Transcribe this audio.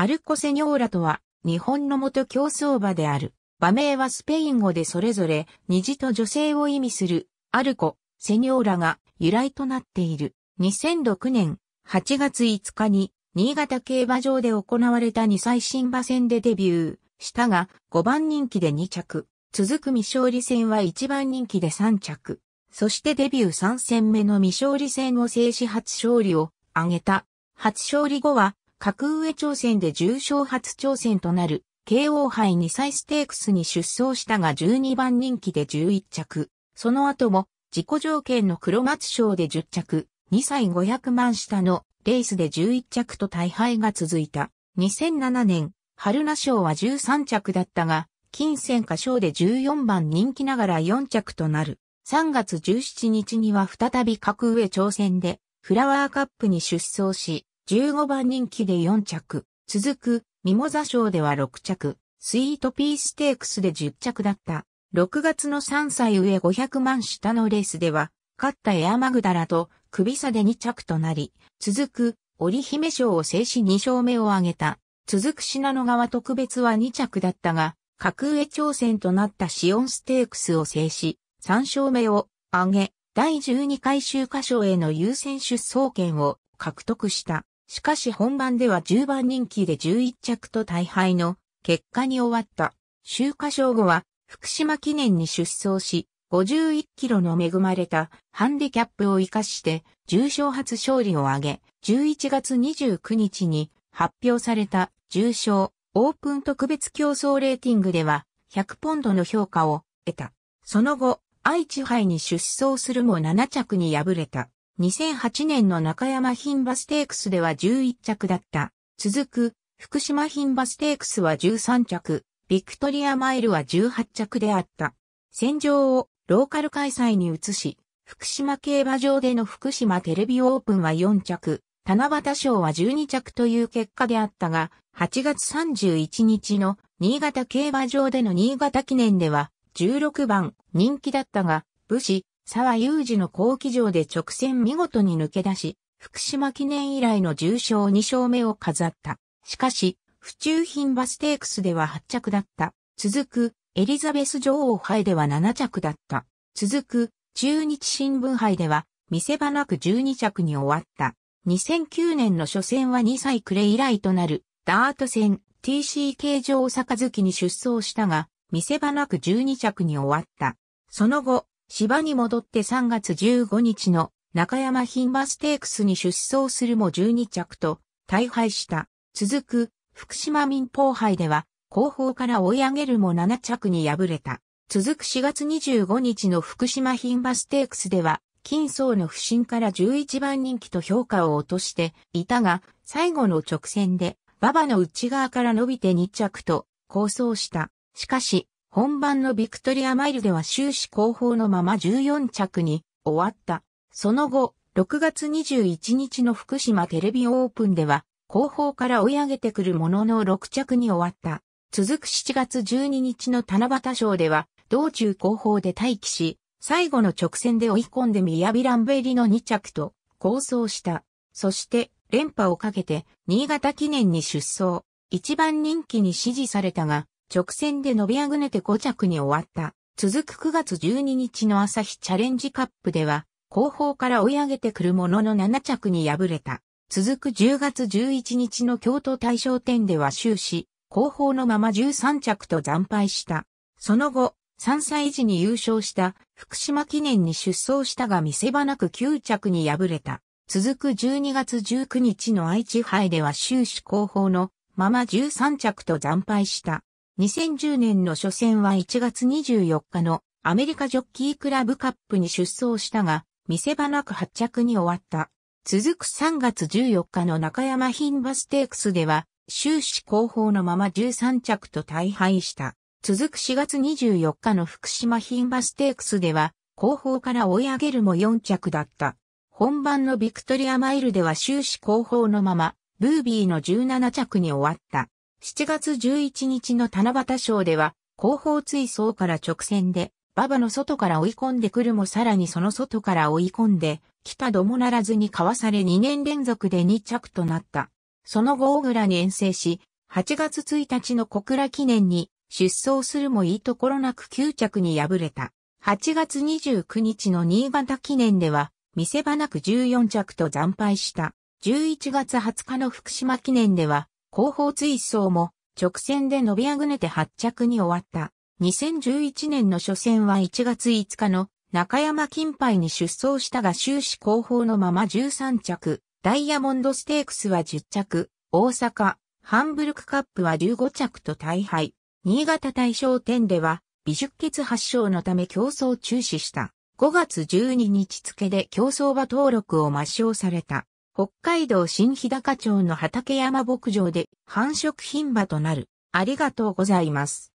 アルコセニョーラとは、日本の元競走馬である。馬名はスペイン語でそれぞれ、虹と女性を意味する、アルコ、セニョーラが由来となっている。2006年8月5日に、新潟競馬場で行われた2歳新馬戦でデビューしたが、5番人気で2着。続く未勝利戦は1番人気で3着。そしてデビュー3戦目の未勝利戦を制し初勝利を挙げた。初勝利後は格上挑戦で重賞初挑戦となる、慶応杯2歳ステークスに出走したが12番人気で11着。その後も、自己条件の黒松賞で10着、2歳500万下のレースで11着と大敗が続いた。2007年、春名賞は13着だったが、金銭化賞で14番人気ながら4着となる。3月17日には再び格上挑戦で、フラワーカップに出走し、15番人気で4着、続く、ミモザ賞では6着、スイートピーステークスで10着だった。6月の3歳上500万下のレースでは、勝ったエアマグダラと首差で2着となり、続く、織姫賞を制し2勝目を挙げた。続く品濃川特別は2着だったが、格上挑戦となったシオンステークスを制し、3勝目を挙げ、第12回週箇賞への優先出走権を獲得した。しかし本番では10番人気で11着と大敗の結果に終わった。秋華賞後は福島記念に出走し、51キロの恵まれたハンディキャップを活かして重賞初勝利を挙げ、11月29日に発表された重賞オープン特別競争レーティングでは100ポンドの評価を得た。その後、愛知杯に出走するも7着に敗れた。2008年の中山品馬ステークスでは11着だった。続く、福島品馬ステークスは13着、ビクトリアマイルは18着であった。戦場をローカル開催に移し、福島競馬場での福島テレビオープンは4着、七夕賞は12着という結果であったが、8月31日の新潟競馬場での新潟記念では、16番人気だったが、武士、沢雄二の好期場で直線見事に抜け出し、福島記念以来の重賞2勝目を飾った。しかし、府中品バステークスでは8着だった。続く、エリザベス女王杯では7着だった。続く、中日新聞杯では、見せ場なく12着に終わった。2009年の初戦は2歳暮れ以来となる、ダート戦 TCK 上坂月に出走したが、見せ場なく12着に終わった。その後、芝に戻って3月15日の中山品馬ステークスに出走するも12着と大敗した。続く福島民放杯では後方から追い上げるも7着に敗れた。続く4月25日の福島品馬ステークスでは金層の不振から11番人気と評価を落としていたが最後の直線で馬場の内側から伸びて2着と構想した。しかし、本番のビクトリアマイルでは終始後方のまま14着に終わった。その後、6月21日の福島テレビオープンでは、後方から追い上げてくるものの6着に終わった。続く7月12日の七夕賞では、道中後方で待機し、最後の直線で追い込んでミヤビランベリの2着と構想した。そして、連覇をかけて、新潟記念に出走。一番人気に支持されたが、直線で伸びあぐねて5着に終わった。続く9月12日の朝日チャレンジカップでは、後方から追い上げてくるものの7着に敗れた。続く10月11日の京都大賞典では終始、後方のまま13着と惨敗した。その後、3歳時に優勝した福島記念に出走したが見せ場なく9着に敗れた。続く12月19日の愛知杯では終始後方のまま13着と惨敗した。2010年の初戦は1月24日のアメリカジョッキークラブカップに出走したが、見せ場なく発着に終わった。続く3月14日の中山牝馬ステークスでは、終始後方のまま13着と大敗した。続く4月24日の福島牝馬ステークスでは、後方から追い上げるも4着だった。本番のビクトリアマイルでは終始後方のまま、ブービーの17着に終わった。7月11日の七夕賞では、後方追走から直線で、馬場の外から追い込んでくるもさらにその外から追い込んで、来たどもならずにかわされ2年連続で2着となった。その後大倉に遠征し、8月1日の小倉記念に出走するもいいところなく9着に敗れた。8月29日の新潟記念では、見せ場なく14着と惨敗した。11月20日の福島記念では、後方追走も直線で伸びあぐねて発着に終わった。2011年の初戦は1月5日の中山金杯に出走したが終始後方のまま13着、ダイヤモンドステークスは10着、大阪、ハンブルクカップは15着と大敗。新潟大賞店では、微出血発症のため競争中止した。5月12日付で競争場登録を抹消された。北海道新日高町の畠山牧場で繁殖牝馬となる。ありがとうございます。